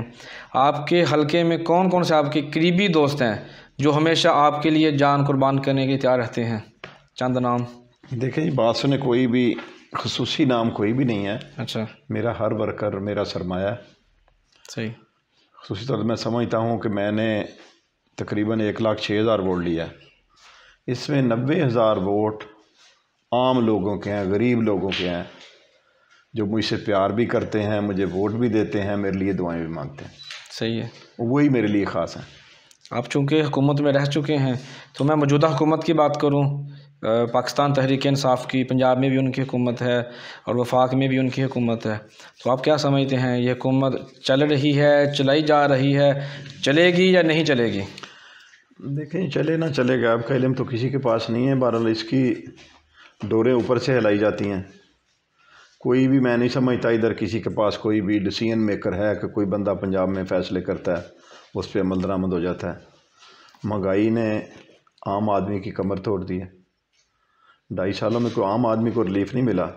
आपके हलके में कौन कौन से आपके करीबी दोस्त हैं जो हमेशा आपके लिए जान कुर्बान करने के तैयार रहते हैं चंद नाम देखें जी बात सुने कोई भी खसूसी नाम कोई भी नहीं है अच्छा मेरा हर वर्कर मेरा सरमाया सही उसी तरह मैं समझता हूँ कि मैंने तकरीबन एक लाख छः हज़ार वोट लिया है इसमें नबे हज़ार वोट आम लोगों के हैं गरीब लोगों के हैं जो मुझसे प्यार भी करते हैं मुझे वोट भी देते हैं मेरे लिए दुआएं भी मांगते हैं सही है वही मेरे लिए ख़ास हैं आप चूँकि हुकूमत में रह चुके हैं तो मैं मौजूदा हुकूमत की बात करूँ पाकिस्तान तहरीक इंसाफ की पंजाब में भी उनकी हुकूमत है और वफाक में भी उनकी हुकूमत है तो आप क्या समझते हैं ये हुकूमत चल रही है चलाई जा रही है चलेगी या नहीं चलेगी देखें चले ना चलेगा आपका इलम तो किसी के पास नहीं है बहरहाल इसकी डोरें ऊपर से हिलाई जाती हैं कोई भी मैं नहीं समझता इधर किसी के पास कोई भी डिसीजन मेकर है कि कोई बंदा पंजाब में फ़ैसले करता है उस पर अमल दरामद हो जाता है महंगाई ने आम आदमी की कमर तोड़ दी है ढाई सालों में कोई आम आदमी को रिलीफ नहीं मिला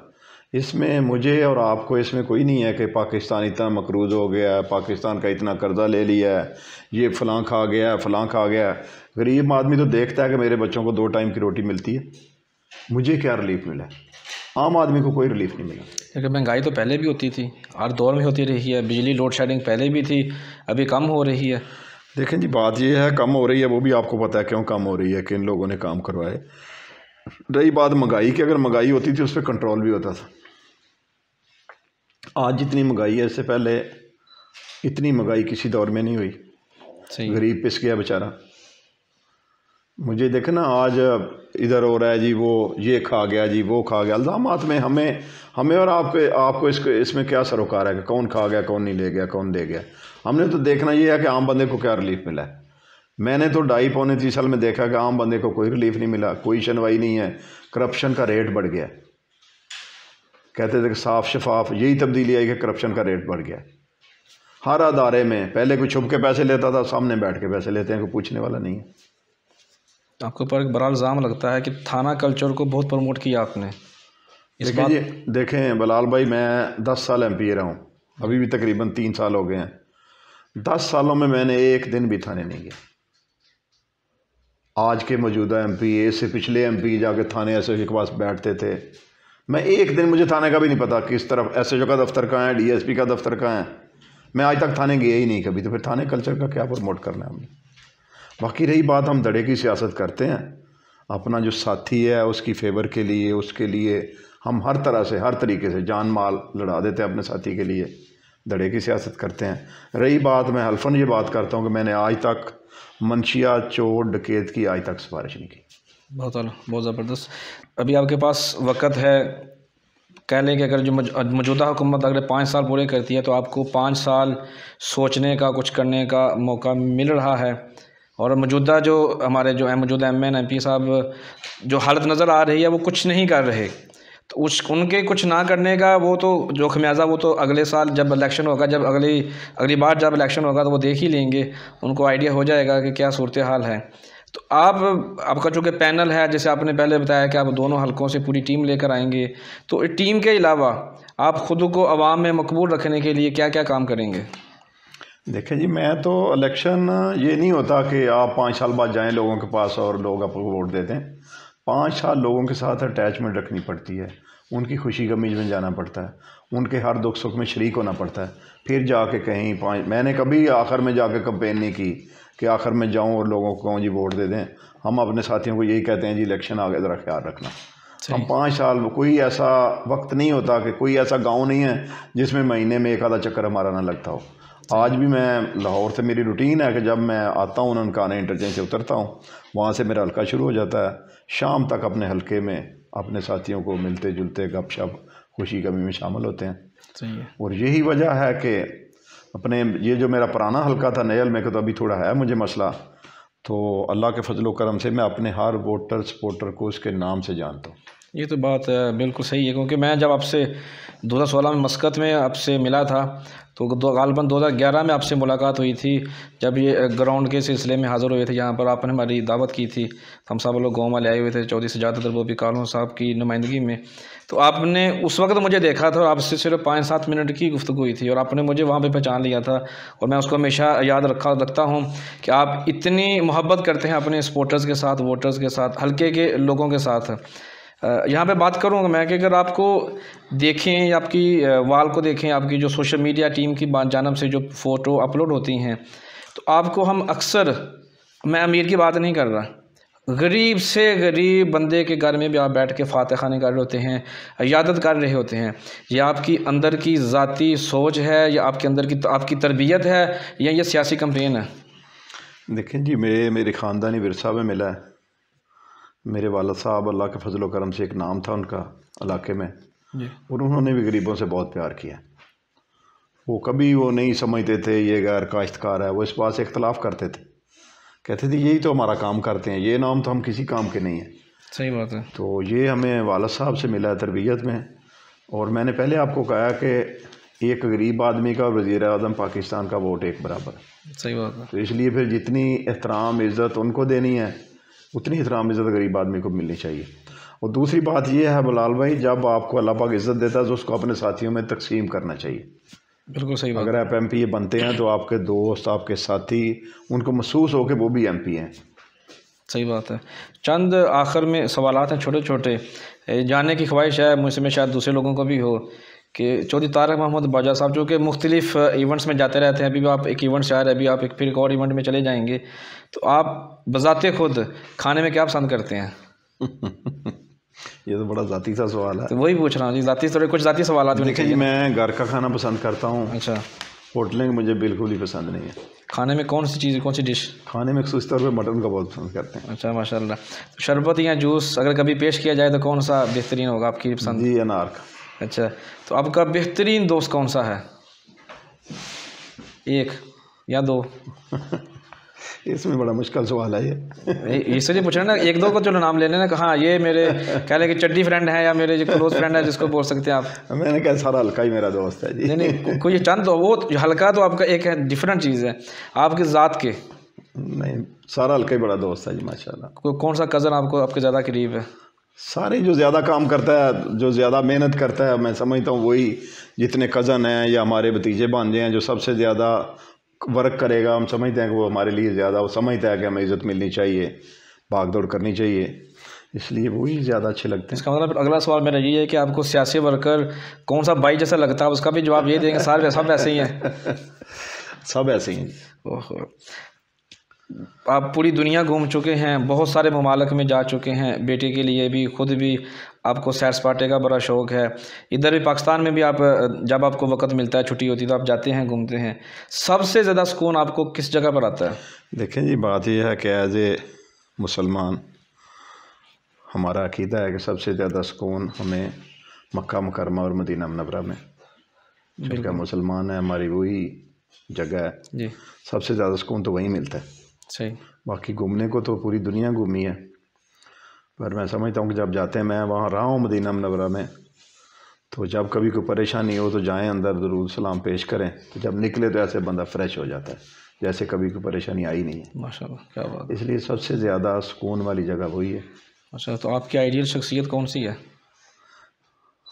इसमें मुझे और आपको इसमें कोई नहीं है कि पाकिस्तान इतना मकरूज हो गया है पाकिस्तान का इतना कर्जा ले लिया है ये फलां खा गया है फलां खा गया है गरीब आदमी तो देखता है कि मेरे बच्चों को दो टाइम की रोटी मिलती है मुझे क्या रिलीफ मिला आम आदमी को कोई रिलीफ नहीं मिला लेकिन महंगाई तो पहले भी होती थी हर दौर में होती रही है बिजली लोड शेडिंग पहले भी थी अभी कम हो रही है देखें जी बात यह है कम हो रही है वो भी आपको पता है क्यों कम हो रही है किन लोगों ने काम करवाए रही बात महंगाई की अगर महंगाई होती थी तो उस पर कंट्रोल भी होता था आज जितनी महंगाई है इससे पहले इतनी महंगाई किसी दौर में नहीं हुई सही गरीब पिस गया बेचारा मुझे देखा ना आज इधर हो रहा है जी वो ये खा गया जी वो खा गया अल्जाम में हमें हमें और आपके आपको इसको इसमें क्या सरोकार है कौन खा गया कौन नहीं ले गया कौन दे गया हमने तो देखना ये है कि आम बंदे को क्या रिलीफ मिला है मैंने तो ढाई पौने तीस साल में देखा कि आम बंदे को कोई रिलीफ नहीं मिला कोई सुनवाई नहीं है करप्शन का रेट बढ़ गया कहते थे कि साफ शफाफ यही तब्दीली आई कि करप्शन का रेट बढ़ गया हर अदारे में पहले कोई छुप के पैसे लेता था सामने बैठ के पैसे लेते हैं कोई पूछने वाला नहीं है आपके ऊपर एक बड़ा इल्ज़ाम लगता है कि थाना कल्चर को बहुत प्रमोट किया आपने देखिए बात... जी देखें बलाल भाई मैं दस साल एम पी रहा हूँ अभी भी तकरीबन तीन साल हो गए हैं दस सालों में मैंने एक दिन भी थाने नहीं गया आज के मौजूदा एम पी से पिछले एम पी जाके थाने एस एच ओ के पास बैठते थे मैं एक दिन मुझे थाने का भी नहीं पता किस तरफ एस एच ओ का दफ्तर कहाँ है डी एस पी का दफ्तर कहाँ है मैं आज तक थाने गया ही नहीं कभी तो फिर थाने कल्चर का क्या प्रमोट करना है हमने बाकी रही बात हम दड़े की सियासत करते हैं अपना जो साथी है उसकी फेवर के लिए उसके लिए हम हर तरह से हर तरीके से जान माल लड़ा देते हैं अपने साथी के लिए दड़े की सियासत करते हैं रही बात मैं हल्फन ये बात करता हूँ कि मैंने आज तक मंशिया चोर डकैत की आज तक सिफारिश नहीं की बहुत बहुत ज़बरदस्त अभी आपके पास वक्त है कह लें कि अगर जो मौजूदा हुकूमत अगर पाँच साल पूरे करती है तो आपको पाँच साल सोचने का कुछ करने का मौका मिल रहा है और मौजूदा जो हमारे जो मौजूदा एम एन एम पी साहब जो हालत नज़र आ रही है वो कुछ नहीं कर रहे तो उस उनके कुछ ना करने का वो तो जो खमियाजा वो तो अगले साल जब इलेक्शन होगा जब अगली अगली बार जब इलेक्शन होगा तो वो देख ही लेंगे उनको आइडिया हो जाएगा कि क्या सूरत हाल है तो आप आपका चूँकि पैनल है जैसे आपने पहले बताया कि आप दोनों हलकों से पूरी टीम लेकर आएंगे तो टीम के अलावा आप ख़ुद को आवाम में मकबूल रखने के लिए क्या क्या काम करेंगे देखिए जी मैं तो इलेक्शन ये नहीं होता कि आप पाँच साल बाद जाएं लोगों के पास और लोग आपको वोट देते हैं पाँच साल लोगों के साथ अटैचमेंट रखनी पड़ती है उनकी खुशी गमीज में जाना पड़ता है उनके हर दुख सुख में शरीक होना पड़ता है फिर जाके कहीं पाँच मैंने कभी आखिर में जाके कंपेन नहीं की कि आखिर में जाऊं और लोगों को कहूँ जी वोट दे दें हम अपने साथियों को यही कहते हैं जी इलेक्शन आगे ज़रा ख्याल रखना हम पाँच साल कोई ऐसा वक्त नहीं होता कि कोई ऐसा गाँव नहीं है जिसमें महीने में एक आधा चक्कर हमारा ना लगता हो आज भी मैं लाहौर से मेरी रूटीन है कि जब मैं आता हूँ ननकाना इंटरचेंज से उतरता हूँ वहाँ से मेरा हल्का शुरू हो जाता है शाम तक अपने हल्के में अपने साथियों को मिलते जुलते गपशप खुशी कमी में शामिल होते हैं सही है और यही वजह है कि अपने ये जो मेरा पुराना हल्का था नयल में तो अभी थोड़ा है मुझे मसला तो अल्लाह के फजलो करम से मैं अपने हर वोटर सपोर्टर को उसके नाम से जानता हूँ ये तो बात बिल्कुल सही है क्योंकि मैं जब आपसे दो हज़ार सोलह में मस्कत में आपसे मिला था तो दो दो हज़ार ग्यारह में आपसे मुलाकात हुई थी जब ये ग्राउंड के सिलसिले में हाज़िर हुए थे यहाँ पर आपने हमारी दावत की थी तो हम सब लोग गाँव वाले आए हुए थे चौधरी से ज़्यादातर वो भी कालों साहब की नुमाइंदगी में तो आपने उस वक्त मुझे देखा था और आपसे सिर्फ पाँच सात मिनट की गुफ्तु हुई थी और आपने मुझे वहाँ पर पहचान लिया था और मैं उसको हमेशा याद रखा रखता हूँ कि आप इतनी मोहब्बत करते हैं अपने स्पोर्टर्स के साथ वोटर्स के साथ हल्के के लोगों के साथ यहाँ पे बात करूँगा मैं कि अगर आपको देखें या आपकी वाल को देखें आपकी जो सोशल मीडिया टीम की जानब से जो फ़ोटो अपलोड होती हैं तो आपको हम अक्सर मैं अमीर की बात नहीं कर रहा गरीब से गरीब बंदे के घर में भी आप बैठ के फातह खाने कर रहे होते हैं यादत कर रहे होते हैं या आपकी अंदर की ज़ाती सोच है या आपके अंदर की आपकी तरबियत है या ये सियासी कंपेन है देखें जी मेरे मेरे ख़ानदानी वरसा में मिला है मेरे वालद साहब अल्लाह के फजल करम से एक नाम था उनका इलाके में और उन्होंने भी गरीबों से बहुत प्यार किया वो कभी वो नहीं समझते थे ये गैर काश्तकार है वो इस बात से इख्तलाफ करते थे कहते थे यही तो हमारा काम करते हैं ये नाम तो हम किसी काम के नहीं हैं सही बात है तो ये हमें वालद साहब से मिला है तरबियत में और मैंने पहले आपको कहा कि एक गरीब आदमी का और वज़ी अजम पाकिस्तान का वोट एक बराबर सही बात है तो इसलिए फिर जितनी एहतराम इज़्ज़त उनको देनी है उतनी इतराम इज़्ज़त गरीब आदमी को मिलनी चाहिए और दूसरी बात यह है बलाल भाई जब आपको अल्लाह पाक इज़्ज़त देता है तो उसको अपने साथियों में तकसीम करना चाहिए बिल्कुल सही अगर आप एम पी ए बनते हैं तो आपके दोस्त आपके साथी उनको महसूस हो कि वो भी एम पी हैं सही बात है चंद आखिर में सवालत हैं छोटे छोटे जाने की ख्वाहिश है मुझसे में शायद दूसरे लोगों को भी हो कि चौधरी तारक मोहम्मद बाजा साहब जो कि मुख्तलिफ इवेंट्स में जाते रहते हैं अभी भी आप एक इवेंट से आ रहे अभी आप एक फिर एक और इवेंट में चले जाएंगे तो आप बजाते खुद खाने में क्या पसंद करते हैं *laughs* ये तो बड़ा ज़ाती सा सवाल है तो वही पूछ रहा हूँ जी ज़ाती थोड़े कुछ ज़ाती सवाल देखिए जी मैं घर का खाना पसंद करता हूँ अच्छा होटलें मुझे बिल्कुल ही पसंद नहीं है खाने में कौन सी चीज़ कौन सी डिश खाने में खसूस तौर पर मटन का बहुत पसंद करते हैं अच्छा माशाल्लाह शरबत या जूस अगर कभी पेश किया जाए तो कौन सा बेहतरीन होगा आपकी पसंद जी अनार का अच्छा तो आपका बेहतरीन दोस्त कौन सा है एक या दो *laughs* इसमें बड़ा मुश्किल सवाल है ये इससे पूछना ना एक दो को चलो नाम ले लेना कहा ये मेरे *laughs* कह लें कि चड्डी फ्रेंड है या मेरे जो क्लोज फ्रेंड है जिसको बोल सकते हैं आप मैंने कहा सारा हल्का ही मेरा दोस्त है जी नहीं नहीं कोई चंद तो वो हल्का तो आपका एक है डिफरेंट चीज़ है आपकी ज़ात के नहीं सारा हल्का ही बड़ा दोस्त है जी माशा कौन सा कज़न आपको आपके ज़्यादा करीब है सारे जो ज़्यादा काम करता है जो ज़्यादा मेहनत करता है मैं समझता हूँ वही जितने कज़न हैं या हमारे भतीजे बांधे हैं जो सबसे ज़्यादा वर्क करेगा हम समझते हैं कि वो हमारे लिए ज़्यादा वो समझता है कि हमें इज़्ज़त मिलनी चाहिए भाग दौड़ करनी चाहिए इसलिए वही ज़्यादा अच्छे लगते हैं इसका मतलब अगला सवाल मेरा ये है कि आपको सियासी वर्कर कौन सा भाई जैसा लगता है उसका भी जवाब ये देंगे सारे सब ऐसे ही हैं *laughs* सब ऐसे ही हैं आप पूरी दुनिया घूम चुके हैं बहुत सारे ममालक में जा चुके हैं बेटे के लिए भी ख़ुद भी आपको सैर सपाटे का बड़ा शौक़ है इधर भी पाकिस्तान में भी आप जब आपको वक्त मिलता है छुट्टी होती है तो आप जाते हैं घूमते हैं सबसे ज़्यादा सुकून आपको किस जगह पर आता है देखें जी बात यह है कि एज ए मुसलमान हमारा अकीदा है कि सबसे ज़्यादा सुकून हमें मक्का मुकरमा और मदीना मनवरा में मुसलमान है हमारी वही जगह है जी सबसे ज़्यादा सुकून तो वहीं मिलता है सही बाकी घूमने को तो पूरी दुनिया घूमी है पर मैं समझता हूँ कि जब जाते हैं मैं वहाँ रहा हूँ मदीना मनवरा में तो जब कभी कोई परेशानी हो तो जाएं अंदर ज़रूर सलाम पेश करें तो जब निकले तो ऐसे बंदा फ्रेश हो जाता है जैसे कभी कोई परेशानी आई नहीं है माशा क्या बात इसलिए सबसे ज़्यादा सुकून वाली जगह वही है अच्छा तो आपकी आइडियल शख्सियत कौन सी है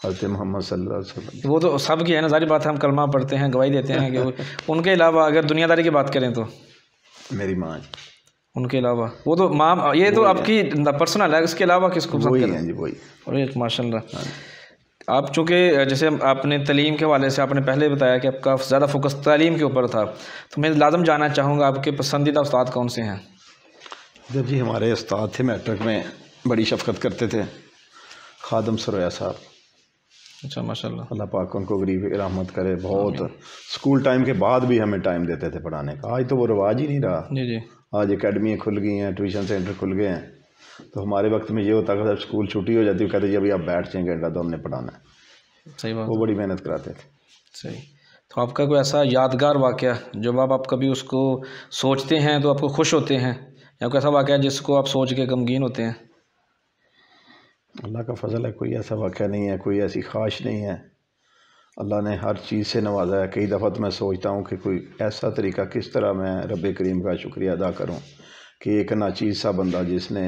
हजरत मोहम्मद सल्लल्लाहु वो तो सब की है ना सारी बात हम कलमा पढ़ते हैं गवाही देते हैं कि उनके अलावा अगर दुनियादारी की बात करें तो मेरी माँ उनके अलावा वो तो माँ ये तो आपकी पर्सनल है इसके अलावा किसको वही जी वही हाँ आप चूँकि जैसे आपने तलीम के हवाले से आपने पहले बताया कि आपका ज़्यादा फोकस तलीम के ऊपर था तो मैं लाजम जानना चाहूँगा आपके पसंदीदा उस्ताद कौन से हैं जब जी हमारे उस्ताद थे मैट्रिक में बड़ी शफकत करते थे खादम सरोया साहब अच्छा माशाल्लाह अल्लाह पाक उनको गरीब रहमत करे बहुत स्कूल टाइम के बाद भी हमें टाइम देते थे पढ़ाने का आज तो वो रिवाज ही नहीं रहा जी जी आज अकेडमियाँ खुल गई हैं ट्यूशन सेंटर खुल गए हैं तो हमारे वक्त में ये होता था जब स्कूल छुट्टी हो जाती कहते जी अभी आप बैठ जाएँ घंटा तो हमने पढ़ाना है सही बात वो बड़ी मेहनत कराते थे सही तो आपका कोई ऐसा यादगार वाक़ जब आप, आप कभी उसको सोचते हैं तो आपको खुश होते हैं या कोई ऐसा वाक़ जिसको आप सोच के गमगीन होते हैं अल्लाह का फजल है कोई ऐसा वाक़ नहीं है कोई ऐसी ख्वाहिश नहीं है अल्लाह ने हर चीज़ से नवाजा है कई दफ़ा तो मैं सोचता हूँ कि कोई ऐसा तरीका किस तरह मैं रब करीम का शुक्रिया अदा करूँ कि एक नाचीज़ सा बंदा जिसने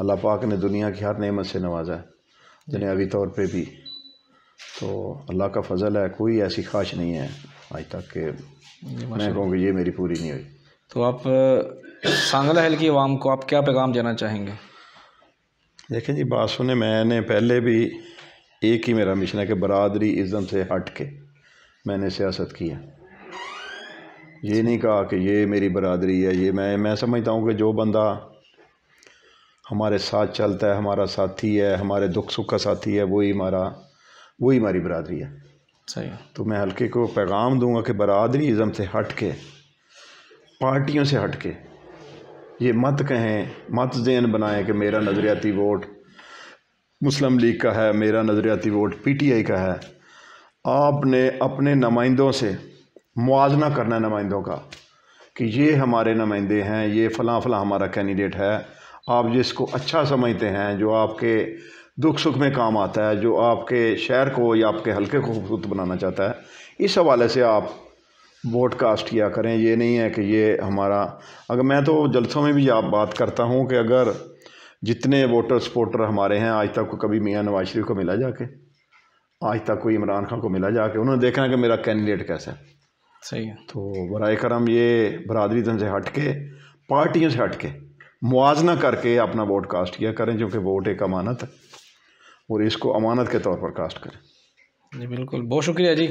अल्लाह पाक ने दुनिया की हर नमत से नवाजा है दुनियावी तौर पर भी तो अल्लाह का फजल है कोई ऐसी ख्वाहिश नहीं है आज तक के मैं कहूँ कि ये मेरी पूरी नहीं हुई तो आप सांगला हल की आवाम को आप क्या पैगाम देना चाहेंगे देखें जी बात सुने मैंने पहले भी एक ही मेरा मिशन है कि बरदरी इज़म से हट के मैंने सियासत की है ये नहीं कहा कि ये मेरी बरदरी है ये मैं मैं समझता हूँ कि जो बंदा हमारे साथ चलता है हमारा साथी है हमारे दुख सुख का साथी है वही हमारा वही हमारी बरदरी है सही तो मैं हल्के को पैगाम दूंगा कि बरदरी इज़म से हट के पार्टियों से हट के ये मत कहें मत जहन बनाएं कि मेरा नज़रियाती वोट मुस्लिम लीग का है मेरा नज़रियाती वोट पीटीआई का है आपने अपने नुमाइंदों से मुआजना करना है नुमाइंदों का कि ये हमारे नुमाइंदे हैं ये फ़लाँ फ़लाँ हमारा कैंडिडेट है आप जिसको अच्छा समझते हैं जो आपके दुख सुख में काम आता है जो आपके शहर को या आपके हल्के को खूबसूरत बनाना चाहता है इस हवाले से आप वोट कास्ट किया करें ये नहीं है कि ये हमारा अगर मैं तो जलसों में भी आप बात करता हूँ कि अगर जितने वोटर सपोर्टर हमारे हैं आज तक को कभी मियाँ नवाज शरीफ को मिला जाके आज तक कोई इमरान खान को मिला जाके उन्होंने देखना कि मेरा कैंडिडेट कैसा है सही है तो बर करम ये बरदरी से हट के पार्टियों से हट के मुआजना करके अपना वोट कास्ट किया करें क्योंकि वोट एक अमानत है और इसको अमानत के तौर पर कास्ट करें जी बिल्कुल बहुत शुक्रिया जी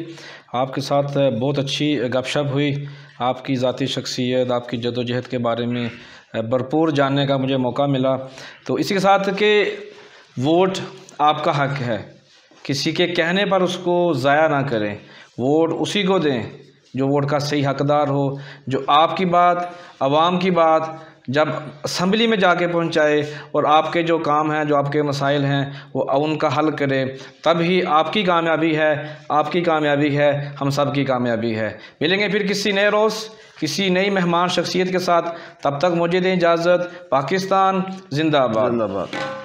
आपके साथ बहुत अच्छी गपशप हुई आपकी ज़ाती शख्सियत आपकी जदोजहद के बारे में भरपूर जानने का मुझे मौका मिला तो इसी के साथ कि वोट आपका हक है किसी के कहने पर उसको ज़ाया ना करें वोट उसी को दें जो वोट का सही हकदार हो जो आपकी बात आवाम की बात जब असम्बली में जाके पहुंचाए और आपके जो काम हैं जो आपके मसाइल हैं वो उनका हल करे तब ही आपकी कामयाबी है आपकी कामयाबी है हम सब की कामयाबी है मिलेंगे फिर किसी नए रोज़ किसी नई मेहमान शख्सियत के साथ तब तक मुझे दें इजाज़त पाकिस्तान जिंदाबाद जिंदाबाद